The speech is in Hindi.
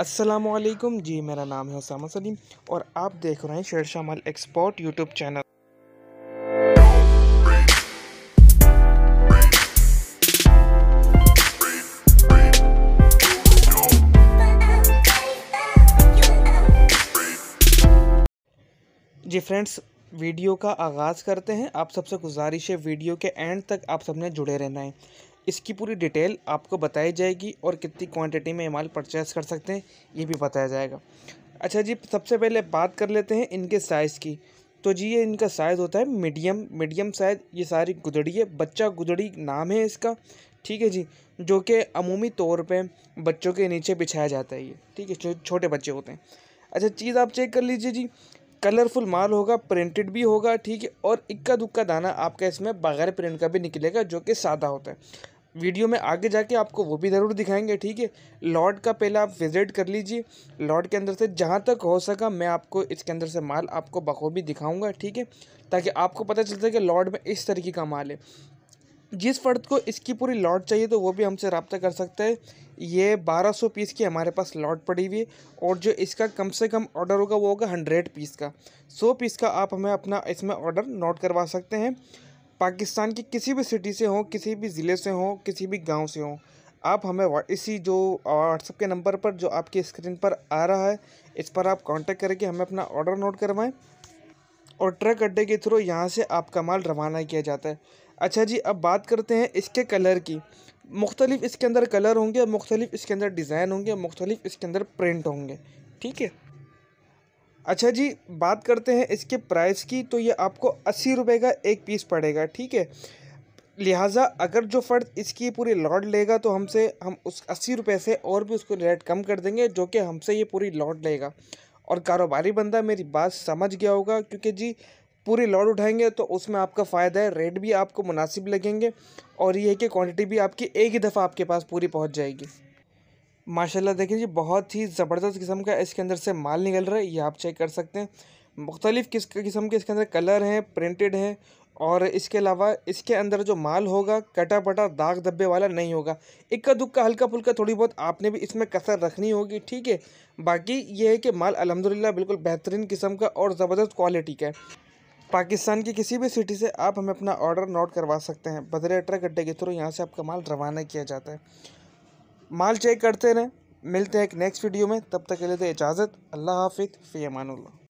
असलम जी मेरा नाम है उसामा सलीम और आप देख रहे हैं शेर शामल एक्सपोर्ट यूट्यूब चैनल जी फ्रेंड्स वीडियो का आगाज़ करते हैं आप सबसे गुजारिश है वीडियो के एंड तक आप सबने जुड़े रहना है इसकी पूरी डिटेल आपको बताई जाएगी और कितनी क्वांटिटी में माल परचेस कर सकते हैं ये भी बताया जाएगा अच्छा जी सबसे पहले बात कर लेते हैं इनके साइज़ की तो जी ये इनका साइज़ होता है मीडियम मीडियम साइज़ ये सारी गुदड़ी है बच्चा गुदड़ी नाम है इसका ठीक है जी जो कि अमूमी तौर पर बच्चों के नीचे बिछाया जाता है ये ठीक है छोटे बच्चे होते हैं अच्छा चीज़ आप चेक कर लीजिए जी कलरफुल माल होगा प्रिंटेड भी होगा ठीक है और इक्का दुक्का दाना आपका इसमें बगैर प्रिंट का भी निकलेगा जो कि सादा होता है वीडियो में आगे जाके आपको वो भी ज़रूर दिखाएंगे ठीक है लॉर्ड का पहले आप विजिट कर लीजिए लॉर्ड के अंदर से जहाँ तक हो सका मैं आपको इसके अंदर से माल आपको बखूबी दिखाऊंगा ठीक है ताकि आपको पता चल सके लॉर्ड में इस तरीके का माल है जिस फ़र्द को इसकी पूरी लॉट चाहिए तो वो भी हमसे रबता कर सकता है ये 1200 पीस की हमारे पास लॉट पड़ी हुई है और जो इसका कम से कम ऑर्डर होगा वो होगा 100 पीस का 100 पीस का आप हमें अपना इसमें ऑर्डर नोट करवा सकते हैं पाकिस्तान की किसी भी सिटी से हो किसी भी ज़िले से हो किसी भी गांव से हो आप हमें इसी जो व्हाट्सअप के नंबर पर जो आपकी स्क्रीन पर आ रहा है इस पर आप कांटेक्ट करके हमें अपना ऑर्डर नोट करवाएं और ट्रक अड्डे के थ्रू यहाँ से आपका माल रवाना किया जाता है अच्छा जी अब बात करते हैं इसके कलर की मुख्तलिफ़ इसके अंदर कलर होंगे मुख्तलिफ़ इसके अंदर डिज़ाइन होंगे मुख्तलिफ़ इसके अंदर प्रिंट होंगे ठीक है अच्छा जी बात करते हैं इसके प्राइस की तो ये आपको अस्सी रुपये का एक पीस पड़ेगा ठीक है लिहाजा अगर जो फ़र्द इसकी पूरी लॉट लेगा तो हमसे हम उस अस्सी रुपये से और भी उसको रेट कम कर देंगे जो कि हमसे ये पूरी लॉट लेगा और कारोबारी बंदा मेरी बात समझ गया होगा क्योंकि जी पूरी लॉट उठाएंगे तो उसमें आपका फ़ायदा है रेट भी आपको मुनासिब लगेंगे और ये कि क्वान्टिटी भी आपकी एक ही दफ़ा आपके पास पूरी पहुँच जाएगी माशाल्लाह देखें जी बहुत ही ज़बरदस्त किस्म का इसके अंदर से माल निकल रहा है ये आप चेक कर सकते हैं मुख्तलिफ़ किस किस्म के इसके अंदर कलर हैं प्रिंटेड हैं और इसके अलावा इसके अंदर जो माल होगा कटा पटा दाग धब्बे वाला नहीं होगा इक्का दुक्का हल्का फुल्का थोड़ी बहुत आपने भी इसमें कसर रखनी होगी ठीक है बाकी ये है कि माल अलहमदिल्ला बिल्कुल बेहतरीन किस्म का और ज़बरदस्त क्वालिटी का है पाकिस्तान की किसी भी सिटी से आप हमें अपना ऑर्डर नोट करवा सकते हैं बदरे अट्रा अड्डे के थ्रू यहाँ से आपका माल रवाना किया जाता है माल चेक करते रहें मिलते हैं एक नेक्स्ट वीडियो में तब तक के लिए तो इजाज़त अल्लाह हाफिज़ फ़ी अमानुल्लाह